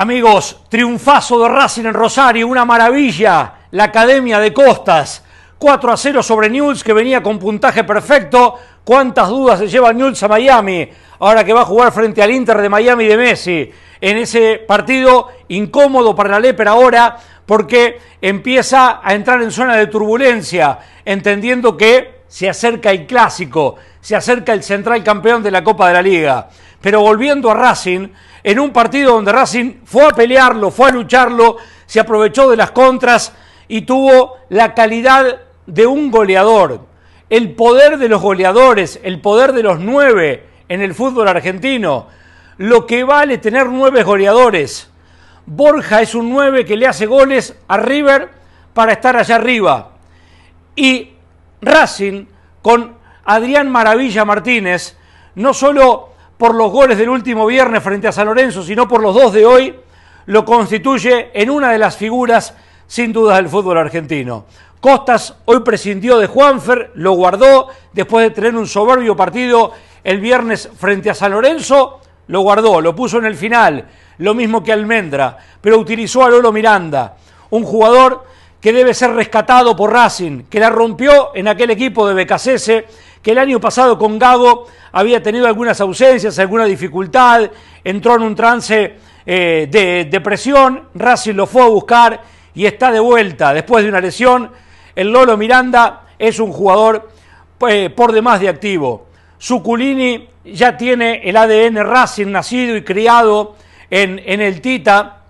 Amigos, triunfazo de Racing en Rosario, una maravilla, la Academia de Costas. 4 a 0 sobre Newell's que venía con puntaje perfecto. ¿Cuántas dudas se lleva Newell's a Miami? Ahora que va a jugar frente al Inter de Miami de Messi. En ese partido incómodo para la Leper ahora porque empieza a entrar en zona de turbulencia, entendiendo que se acerca el clásico, se acerca el central campeón de la Copa de la Liga. Pero volviendo a Racing, en un partido donde Racing fue a pelearlo, fue a lucharlo, se aprovechó de las contras y tuvo la calidad de un goleador. El poder de los goleadores, el poder de los nueve en el fútbol argentino. Lo que vale tener nueve goleadores. Borja es un nueve que le hace goles a River para estar allá arriba. Y Racing con Adrián Maravilla Martínez, no solo por los goles del último viernes frente a San Lorenzo, sino por los dos de hoy, lo constituye en una de las figuras sin dudas del fútbol argentino. Costas hoy prescindió de Juanfer, lo guardó después de tener un soberbio partido el viernes frente a San Lorenzo, lo guardó, lo puso en el final, lo mismo que Almendra, pero utilizó a Lolo Miranda, un jugador que debe ser rescatado por Racing, que la rompió en aquel equipo de Becasese, que el año pasado con Gago había tenido algunas ausencias, alguna dificultad, entró en un trance eh, de depresión, Racing lo fue a buscar y está de vuelta después de una lesión. El Lolo Miranda es un jugador eh, por demás de activo. Suculini ya tiene el ADN Racing nacido y criado en, en el Tita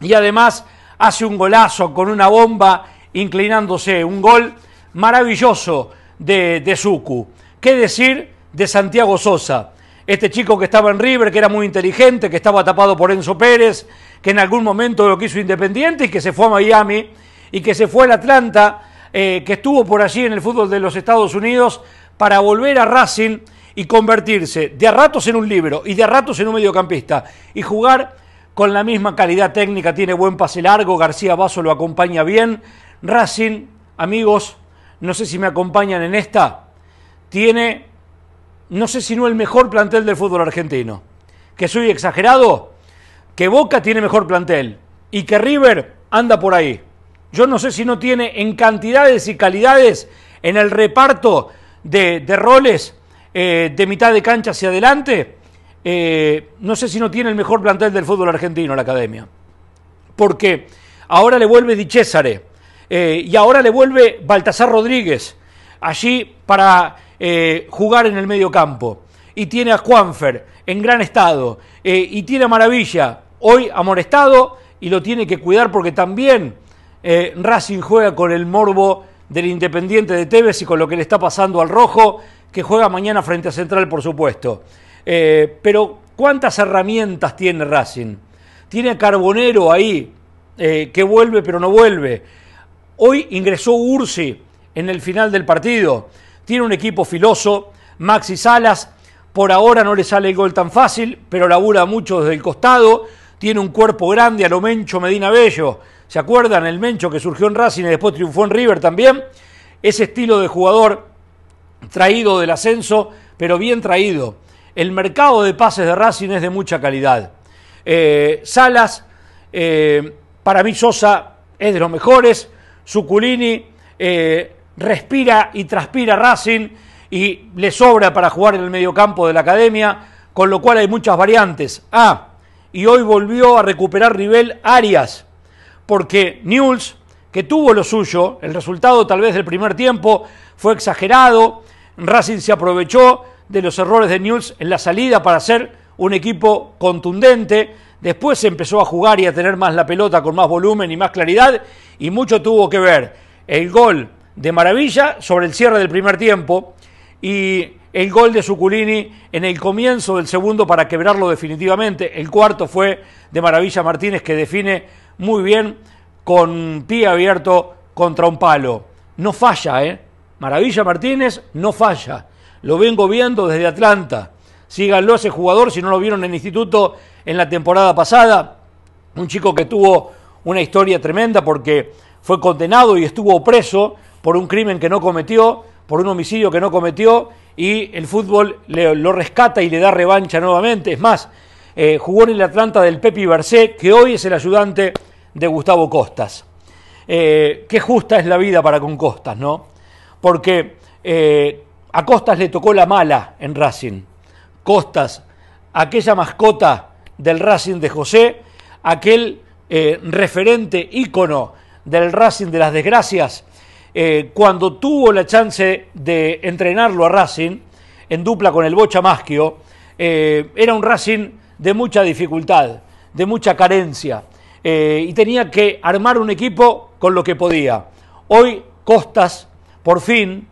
y además hace un golazo con una bomba inclinándose, un gol maravilloso de, de Zucu. ¿Qué decir de Santiago Sosa? Este chico que estaba en River, que era muy inteligente, que estaba tapado por Enzo Pérez, que en algún momento lo quiso Independiente y que se fue a Miami y que se fue al Atlanta, eh, que estuvo por allí en el fútbol de los Estados Unidos para volver a Racing y convertirse de a ratos en un libro y de a ratos en un mediocampista y jugar con la misma calidad técnica, tiene buen pase largo, García Basso lo acompaña bien. Racing, amigos, no sé si me acompañan en esta, tiene, no sé si no el mejor plantel del fútbol argentino. Que soy exagerado, que Boca tiene mejor plantel y que River anda por ahí. Yo no sé si no tiene en cantidades y calidades en el reparto de, roles eh, de mitad de cancha hacia adelante eh, no sé si no tiene el mejor plantel del fútbol argentino la academia. Porque ahora le vuelve Di Césare, eh, y ahora le vuelve Baltasar Rodríguez allí para eh, jugar en el medio campo. Y tiene a Juanfer en gran estado. y tiene a Maravilla, hoy amonestado y lo tiene que cuidar porque también Racing juega con el morbo del Independiente de Tevez y con lo que le está pasando al Rojo, que juega mañana frente a Central, por supuesto. Eh, pero ¿cuántas herramientas tiene Racing? Tiene Carbonero ahí, eh, que vuelve pero no vuelve. Hoy ingresó Ursi en el final del partido. Tiene un equipo filoso, Maxi Salas. Por ahora no le sale el gol tan fácil, pero labura mucho desde el costado. Tiene un cuerpo grande a lo Mencho Medina Bello. ¿Se acuerdan? El Mencho que surgió en Racing y después triunfó en River también. Ese estilo de jugador traído del ascenso, pero bien traído el mercado de pases de Racing es de mucha calidad. Eh, Salas, eh, para mí Sosa es de los mejores. Suculini eh, respira y transpira Racing y le sobra para jugar en el mediocampo de la academia, con lo cual hay muchas variantes. Ah, y hoy volvió a recuperar nivel Arias, porque News, que tuvo lo suyo, el resultado tal vez del primer tiempo fue exagerado, Racing se aprovechó, de los errores de News en la salida para ser un equipo contundente. Después se empezó a jugar y a tener más la pelota con más volumen y más claridad y mucho tuvo que ver el gol de Maravilla sobre el cierre del primer tiempo y el gol de Suculini en el comienzo del segundo para quebrarlo definitivamente. El cuarto fue de Maravilla Martínez que define muy bien con pie abierto contra un palo. No falla, ¿eh? Maravilla Martínez no falla. Lo vengo viendo desde Atlanta. Síganlo a ese jugador si no lo vieron en el instituto en la temporada pasada. Un chico que tuvo una historia tremenda porque fue condenado y estuvo preso por un crimen que no cometió, por un homicidio que no cometió, y el fútbol lo rescata y le da revancha nuevamente. Es más, eh, jugó en el Atlanta del Pepi Bercé, que hoy es el ayudante de Gustavo Costas. Eh, qué justa es la vida para con Costas, ¿no? Porque eh, a Costas le tocó la mala en Racing. Costas, aquella mascota del Racing de José, aquel eh, referente ícono del Racing de las desgracias, eh, cuando tuvo la chance de entrenarlo a Racing, en dupla con el Bocha Maschio, eh, era un Racing de mucha dificultad, de mucha carencia, y tenía que armar un equipo con lo que podía. Hoy Costas, por fin,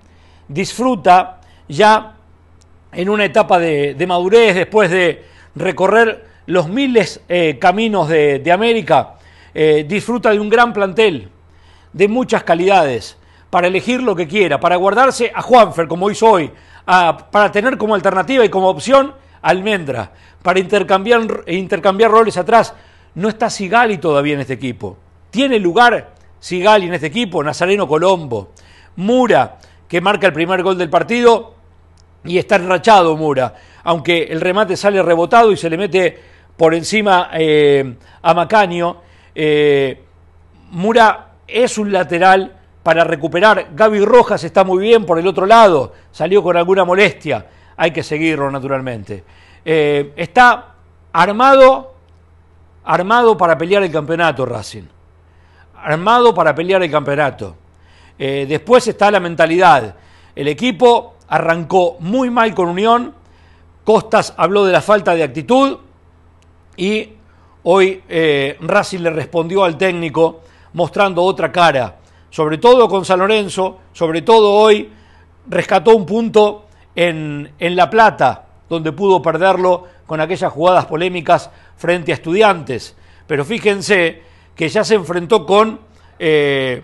disfruta ya en una etapa de, madurez, después de recorrer los miles eh, caminos de, América, eh, disfruta de un gran plantel, de muchas calidades, para elegir lo que quiera, para guardarse a Juanfer, como hizo hoy, para tener como alternativa y como opción Almendra, para intercambiar, intercambiar roles atrás. No está Sigali todavía en este equipo. Tiene lugar Sigali en este equipo, Nazareno Colombo, Mura, que marca el primer gol del partido y está enrachado Mura, aunque el remate sale rebotado y se le mete por encima eh, a Macaño. Eh, Mura es un lateral para recuperar. Gaby Rojas está muy bien por el otro lado, salió con alguna molestia, hay que seguirlo naturalmente. Eh, está armado, armado para pelear el campeonato Racing, armado para pelear el campeonato. Eh, después está la mentalidad. El equipo arrancó muy mal con Unión. Costas habló de la falta de actitud y hoy eh, le respondió al técnico mostrando otra cara, sobre todo con San Lorenzo, sobre todo hoy rescató un punto en, La Plata, donde pudo perderlo con aquellas jugadas polémicas frente a estudiantes. Pero fíjense que ya se enfrentó con eh,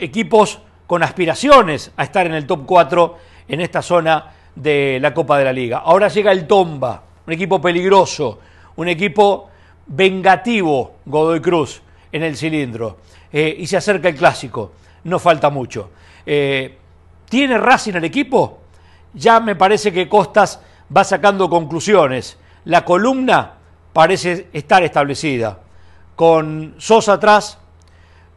equipos con aspiraciones a estar en el top 4 en esta zona de la Copa de la Liga. Ahora llega el Tomba, un equipo peligroso, un equipo vengativo, Godoy Cruz, en el cilindro. Eh, y se acerca el clásico, no falta mucho. Eh, ¿Tiene Racing el equipo? Ya me parece que Costas va sacando conclusiones. La columna parece estar establecida, con Sosa atrás,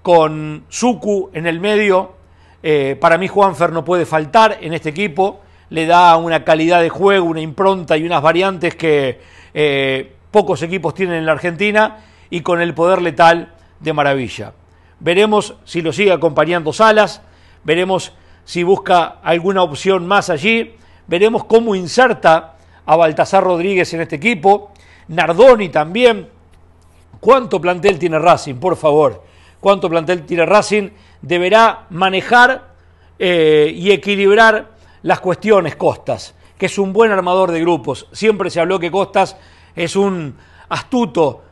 con Suku en el medio. Eh, para mí Juanfer no puede faltar en este equipo. Le da una calidad de juego, una impronta y unas variantes que eh, pocos equipos tienen en la Argentina y con el poder letal de maravilla. Veremos si lo sigue acompañando Salas, veremos si busca alguna opción más allí, veremos cómo inserta a Baltasar Rodríguez en este equipo, Nardoni también. ¿Cuánto plantel tiene Racing, por favor? cuánto plantel tiene Racing, deberá manejar eh, y equilibrar las cuestiones Costas, que es un buen armador de grupos. Siempre se habló que Costas es un astuto,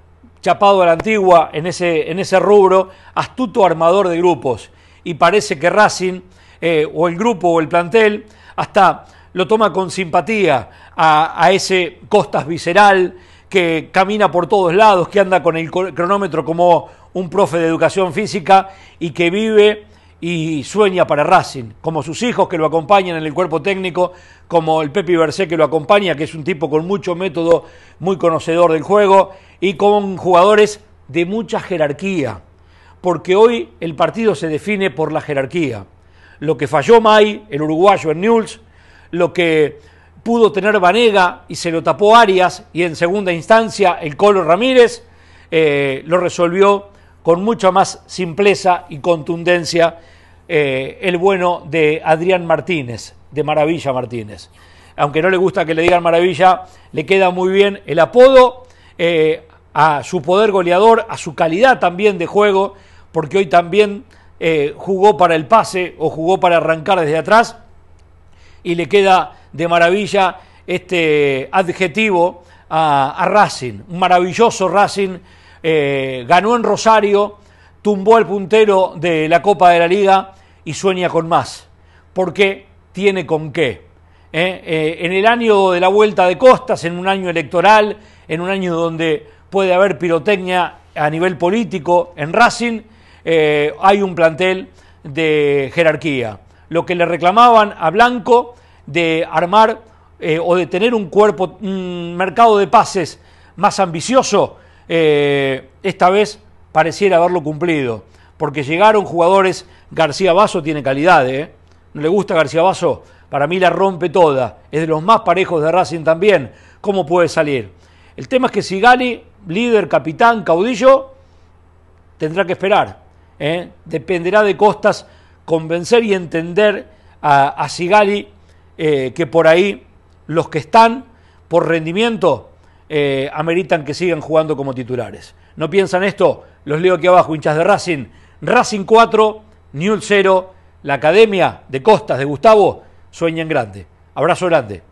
chapado a la antigua en ese, en ese rubro, astuto armador de grupos. Y parece que Racing, eh, o el grupo o el plantel, hasta lo toma con simpatía a, ese Costas visceral que camina por todos lados, que anda con el cronómetro como un profe de educación física y que vive y sueña para Racing, como sus hijos que lo acompañan en el cuerpo técnico, como el Pepi Bercé que lo acompaña, que es un tipo con mucho método, muy conocedor del juego y con jugadores de mucha jerarquía, porque hoy el partido se define por la jerarquía. Lo que falló May, el uruguayo en Newell's, lo que pudo tener Vanega y se lo tapó Arias y en segunda instancia el Colo Ramírez eh, lo resolvió con mucha más simpleza y contundencia eh, el bueno de Adrián Martínez, de Maravilla Martínez. Aunque no le gusta que le digan Maravilla, le queda muy bien el apodo eh, a su poder goleador, a su calidad también de juego, porque hoy también eh, jugó para el pase o jugó para arrancar desde atrás y le queda de maravilla este adjetivo a, Racing, un maravilloso Racing eh, ganó en Rosario, tumbó al puntero de la Copa de la Liga y sueña con más, porque tiene con qué. ¿eh? Eh, en el año de la vuelta de costas, en un año electoral, en un año donde puede haber pirotecnia a nivel político en Racing, hay un plantel de jerarquía. Lo que le reclamaban a Blanco de armar o de tener un cuerpo, un mercado de pases más ambicioso, eh, esta vez pareciera haberlo cumplido, porque llegaron jugadores, García Basso tiene calidad, ¿eh? ¿No le gusta García Basso? Para mí la rompe toda, es de los más parejos de Racing también, ¿cómo puede salir? El tema es que Sigali, líder, capitán, caudillo, tendrá que esperar, ¿eh? dependerá de Costas convencer y entender a, Sigali que por ahí los que están por rendimiento eh, ameritan que sigan jugando como titulares. ¿No piensan esto? Los leo aquí abajo, hinchas de Racing. Racing 4, un 0, la Academia de Costas de Gustavo, sueña grande. Abrazo grande.